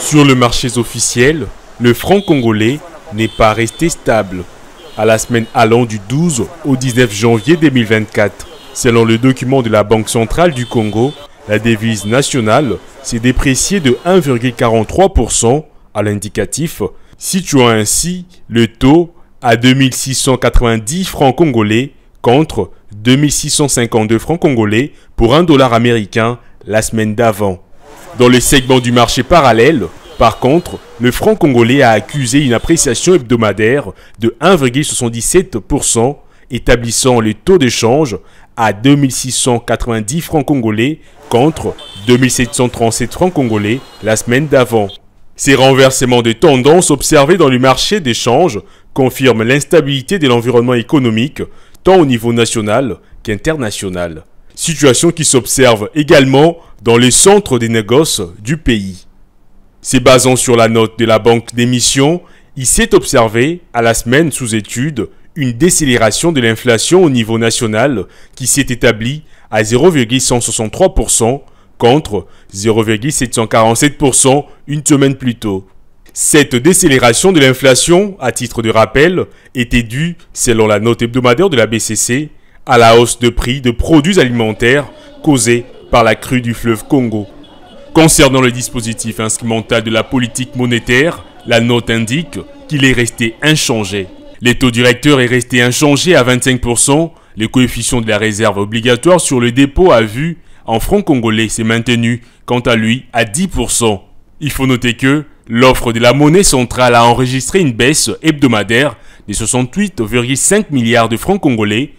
Sur le marché officiel, le franc congolais n'est pas resté stable à la semaine allant du 12 au 19 janvier 2024. Selon le document de la Banque centrale du Congo, la devise nationale s'est dépréciée de 1,43% à l'indicatif, situant ainsi le taux à 2690 francs congolais contre 2652 francs congolais pour un dollar américain la semaine d'avant. Dans le segment du marché parallèle, par contre, le franc congolais a accusé une appréciation hebdomadaire de 1,77%, établissant les taux d'échange à 2690 francs congolais contre 2737 francs congolais la semaine d'avant. Ces renversements de tendance observés dans le marché d'échange confirment l'instabilité de l'environnement économique, tant au niveau national qu'international situation qui s'observe également dans les centres des négoces du pays. Se basant sur la note de la banque d'émission, il s'est observé, à la semaine sous étude, une décélération de l'inflation au niveau national qui s'est établie à 0,163% contre 0,747% une semaine plus tôt. Cette décélération de l'inflation, à titre de rappel, était due, selon la note hebdomadaire de la BCC, à la hausse de prix de produits alimentaires causés par la crue du fleuve Congo. Concernant le dispositif instrumental de la politique monétaire, la note indique qu'il est resté inchangé. Les taux directeurs est resté inchangé à 25%, le coefficient de la réserve obligatoire sur le dépôt à vue en francs congolais s'est maintenu, quant à lui, à 10%. Il faut noter que l'offre de la monnaie centrale a enregistré une baisse hebdomadaire de 68,5 milliards de francs congolais